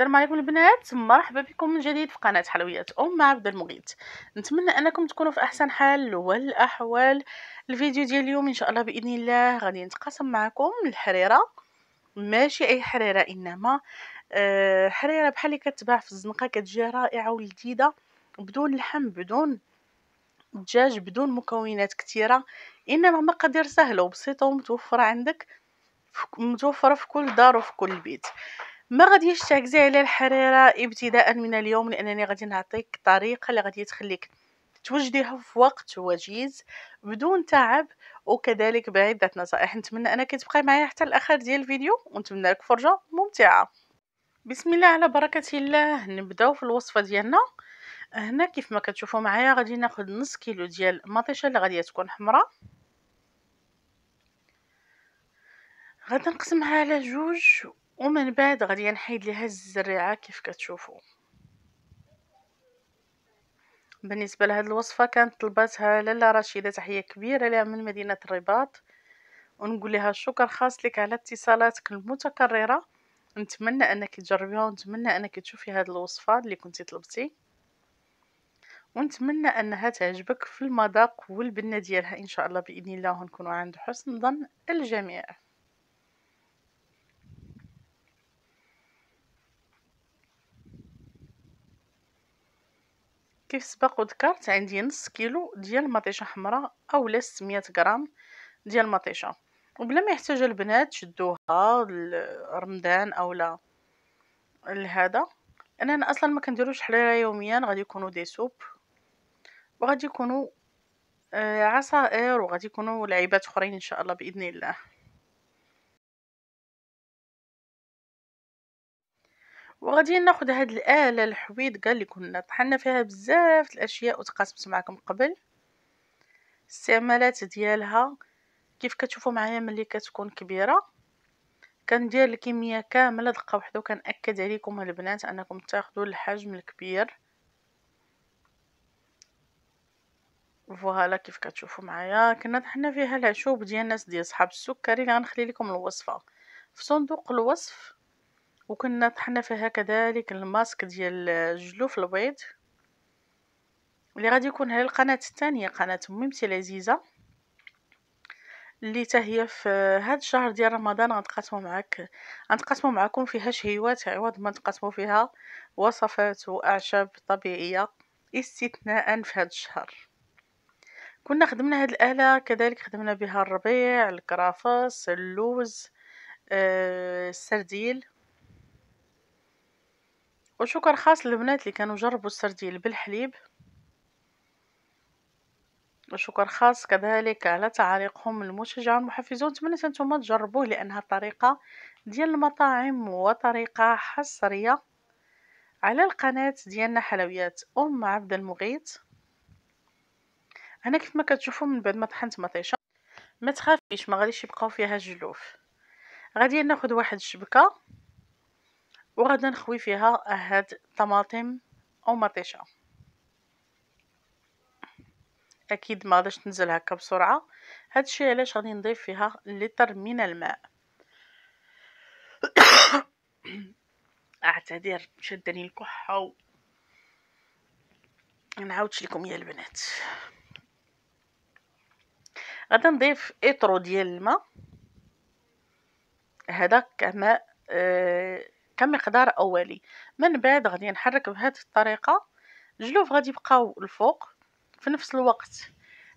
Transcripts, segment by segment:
السلام عليكم البنات مرحبا بكم من جديد في قناه حلويات ام مع عبد المغيث نتمنى انكم تكونوا في احسن حال والاحوال الفيديو ديال اليوم ان شاء الله باذن الله غادي نتقاسم معكم الحريره ماشي اي حريره انما آه، حريره بحال اللي كتباع في الزنقه كتجي رائعه ولذيذه بدون لحم بدون دجاج بدون مكونات كثيره انما مقادير سهله وبسيطه ومتوفره عندك متوفره في كل دار وفي كل بيت ما غاديش تعكزي على الحراره ابتداء من اليوم لانني غادي نعطيك طريقه اللي غادي تخليك توجديها في وقت وجيز بدون تعب وكذلك بعده نصائح نتمنى انك تبقاي معايا حتى الاخر ديال الفيديو ونتمنى لك فرجه ممتعه بسم الله على بركه الله نبداو في الوصفه ديالنا هنا كيف ما كتشوفوا معايا غادي ناخذ نص كيلو ديال المطيشه اللي غادي تكون حمراء غادي نقسمها على جوج ومن بعد غادي نحيد ليها الزريعه كيف كتشوفوا بالنسبه لهاد الوصفه كانت طلباتها لاله رشيده تحيه كبيره لها من مدينه الرباط ونقول لها شكر خاص لك على اتصالاتك المتكرره نتمنى انك تجربيها ونتمنى انك تشوفي هاد الوصفه اللي كنتي طلبتي ونتمنى انها تعجبك في المذاق والبنه ديالها ان شاء الله باذن الله ونكونوا عند حسن ظن الجميع كيف سبق وذكرت عندي نص كيلو ديال مطيشه حمراء اولا 600 غرام ديال مطيشه وبلا ما يحتاج البنات شدوها او اولا لهذا انا اصلا ما كنديروش حريره يوميا غادي يكونوا دي سوب وغادي يكونوا آه، عصائر وغادي يكونوا لعيبات اخرين ان شاء الله باذن الله وغادي ناخذ هاد الاله قال لي كنا طحنا فيها بزاف الاشياء وتقاسمت معكم قبل الاستعمالات ديالها كيف كتشوفوا معايا ملي كتكون كبيره كندير الكميه كامله دقه واحده وكنأكد عليكم البنات انكم تاخذوا الحجم الكبير فوالا كيف كتشوفوا معايا كنا طحنا فيها العشوب ديال الناس ديال صحاب السكري اللي غنخلي لكم الوصفه في صندوق الوصف وكنا طحنا فيها كذلك الماسك ديال الجلوف البيض اللي غادي يكون هي القناه الثانيه قناه ميمتي العزيزه اللي تهي في هذا الشهر ديال رمضان غنتقاسموا معاك غنتقاسموا معاكم فيها شهيوات عوض ما نتقاسموا فيها وصفات واعشاب طبيعيه استثناء في هذا الشهر كنا خدمنا هاد الاله كذلك خدمنا بها الربيع الكرافس اللوز آه السرديل وشكر خاص للبنات اللي كانوا جربوا السرديل بالحليب وشكر خاص كذلك على تعاليقهم المشجع المحفزون نتمنى انتم تجربوه لانها طريقه ديال المطاعم وطريقه حصريه على القناه ديالنا حلويات ام عبد المغيث هنا كيف ما كتشوفوا من بعد ما طحنت مطيشه ما تخافيش ما غاديش يبقاو فيها الجلوف غادي ناخذ واحد الشبكه وغادا نخوي فيها هاد طماطم او مطيشه اكيد ما غاداش تنزل هكا بسرعه هادشي علاش غادي نضيف فيها لتر من الماء اعتذر شدني الكحه نعاودش لكم يا البنات غادا نضيف اطرو ديال الماء هذا كما آه كمقدار أولي من بعد غادي نحرك بهذه الطريقة الجلوف غادي يبقاو الفوق في نفس الوقت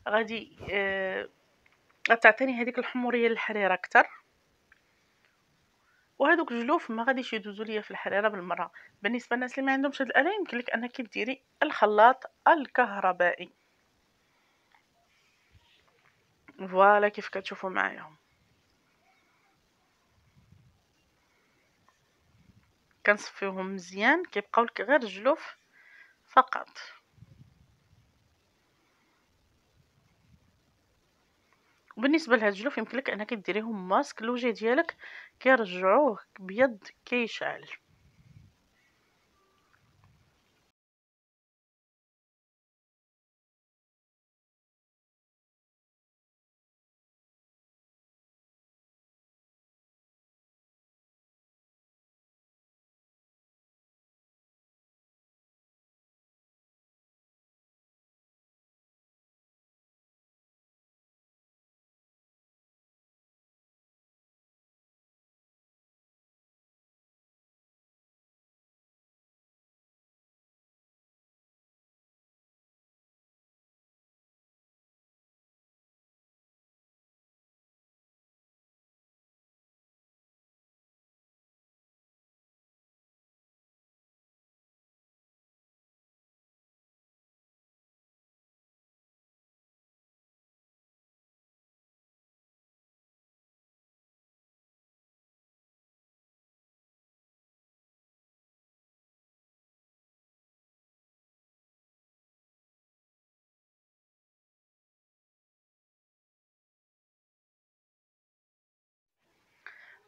غادي آه تعطيني هذيك الحموريه للحريره اكثر وهذوك الجلوف ما غاديش يدوزوا ليا في الحريره بالمره بالنسبه للناس اللي ما عندهمش هذه الاله يمكن لك انك ديري الخلاط الكهربائي فوالا كيف كتشوفوا معايا كنصفيوهم مزيان كيبقاو لك غير جلوف فقط وبالنسبه لهاد الجلوف يمكن لك انك ديريهم ماسك لوجه ديالك كيرجعوه بيض كيشعل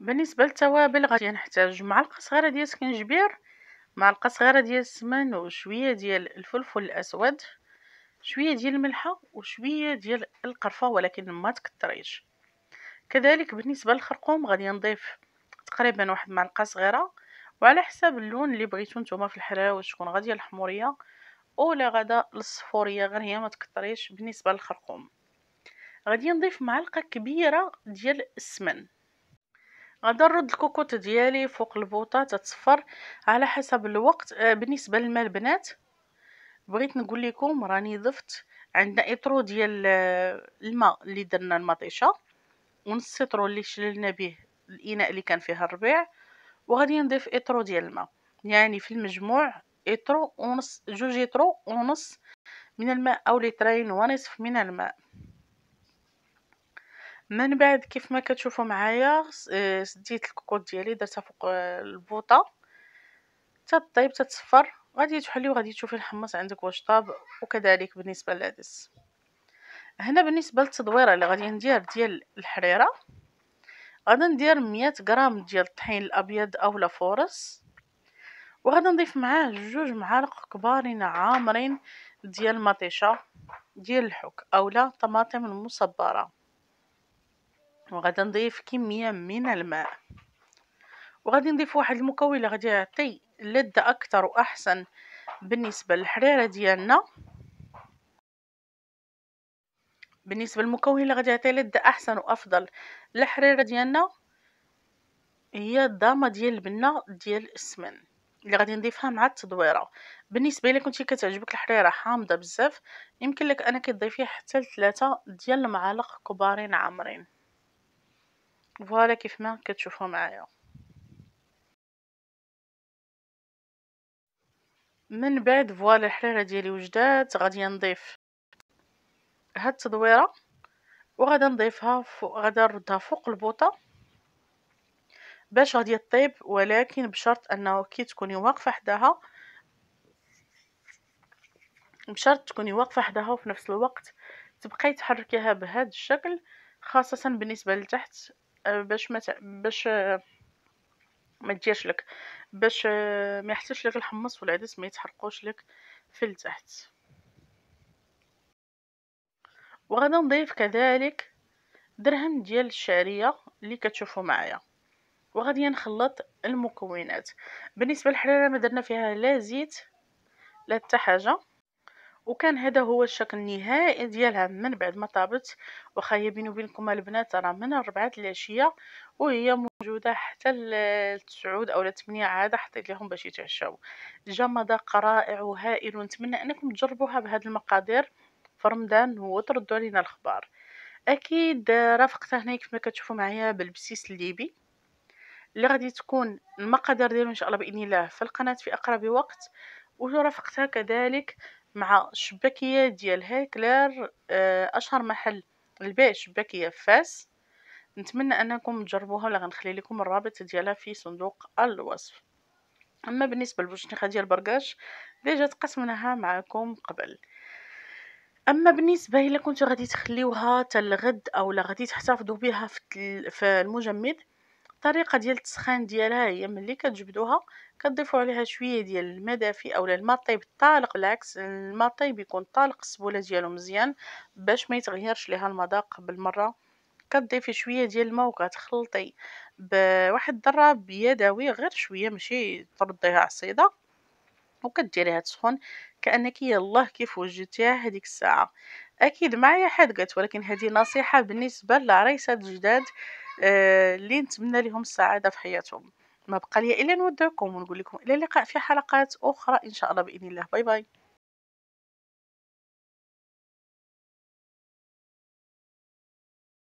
بالنسبه للتوابل غادي نحتاج معلقه صغيره ديال سكنجبير معلقه صغيره ديال السمن وشويه ديال الفلفل الاسود شويه ديال الملحه وشويه ديال القرفه ولكن ما تكتريش كذلك بالنسبه للخرقوم غادي نضيف تقريبا واحد معلقه صغيره وعلى حساب اللون اللي بغيتو نتوما في الحلاوه تكون غادي الحموريه اولا غدا الصفوريه غير هي ما تكثريش بالنسبه للخرقوم غادي نضيف معلقه كبيره ديال السمن غادي نرد الكوكوط ديالي فوق البوطه تتصفر على حسب الوقت آه، بالنسبه للماء البنات بغيت نقول لكم راني ضفت عندنا اطرو ديال آه، الماء اللي درنا المطيشه ونص اطرو اللي شللنا به الاناء اللي كان فيه الربيع وغادي نضيف اطرو ديال الماء يعني في المجموع اطرو ونص جوج اطرو ونص من الماء او لترين ونصف من الماء من بعد كيف ما كتشوفوا معايا آه، سديت الكوكوط ديالي درتها فوق آه، البوطه تطيب تتصفر غادي تحلي وغادي تشوفي الحمص عندك واش طاب وكذلك بالنسبه للعدس هنا بالنسبه للتدويره اللي غادي ندير ديال الحريره غادي ندير 100 غرام ديال الطحين الابيض اولا فورس وغادي نضيف معاه جوج معالق كبارين عامرين ديال مطيشه ديال الحك اولا طماطم المصبره وغادي نضيف كميه من الماء وغادي نضيف واحد المكون اللي غادي يعطي لذه اكثر واحسن بالنسبه للحريره ديالنا بالنسبه للمكون اللي غادي يعطي لذه احسن وافضل للحريره ديالنا هي الضامه ديال البنه ديال السمن اللي غادي نضيفها مع التدويره بالنسبه الا كنتي كتعجبك الحريره حامضه بزاف يمكن لك انك تضيفي حتى لثلاثة ديال المعالق كبارين عامرين فوالا كيف ما كتشوفوا معايا من بعد فوالا الحريره ديالي وجدات غادي نضيف هاد التدويره وغادي نضيفها فوق غادي نردها فوق البوطه باش غادي طيب ولكن بشرط انه كي تكوني واقفه حداها بشرط تكوني واقفه حداها وفي نفس الوقت تبقاي تحركيها بهذا الشكل خاصه بالنسبه لتحت باش ما باش آه، ما تجيش لك باش آه، ما يحسش لك الحمص والعدس ما يتحرقوش لك في التحت وغادي نضيف كذلك درهم ديال الشعريه اللي كتشوفوا معايا وغادي نخلط المكونات بالنسبه للحراره ما درنا فيها لا زيت لا حتى حاجه وكان هذا هو الشكل النهائي ديالها من بعد ما طابت واخا هي بيني وبينكم البنات راه من الربعة العشيه وهي موجوده حتى التسعود او التمنية عاده حطيت لهم باش يتعشاو جا مذاق رائع وهائل ونتمنى انكم تجربوها بهاد المقادير في رمضان وتردوا علينا الخبار اكيد رافقتها هنا ما كتشوفوا معايا بالبسيس الليبي اللي غادي تكون المقادير ديالو ان شاء الله باذن الله في القناه في اقرب وقت ورافقتها كذلك مع الشباكية ديال كلير آه، أشهر محل لبيع شباكيه في فاس نتمنى أنكم تجربوها ولا غنخلي لكم الرابط ديالها في صندوق الوصف أما بالنسبة للبوشنيخة ديال بركاش ديجا تقسمناها معكم قبل اما بالنسبه الا كنتو غادي تخليوها حتى الغد اولا غادي تحتفظوا بها في المجمد الطريقه ديال التسخين ديالها هي ملي كتجبدوها كتضيفوا عليها شويه ديال الماء دافي اولا الماء الطيب الطالق العكس الماء الطيب يكون طالق السبوله ديالو مزيان باش ما يتغيرش ليها المذاق بالمره كتضيفي شويه ديال الماء وكتخلطي بواحد الذره بيدوي غير شويه ماشي ترديها عصيده وكديريها تسخن كانك يلاه كيف وجدتيها هذيك الساعه اكيد معايا حدقت ولكن هذه نصيحه بالنسبه للعريسات الجداد آه، اللي نتمنى لهم السعاده في حياتهم ما بقى لي الا نودعكم ونقول لكم الى اللقاء في حلقات اخرى ان شاء الله باذن الله باي باي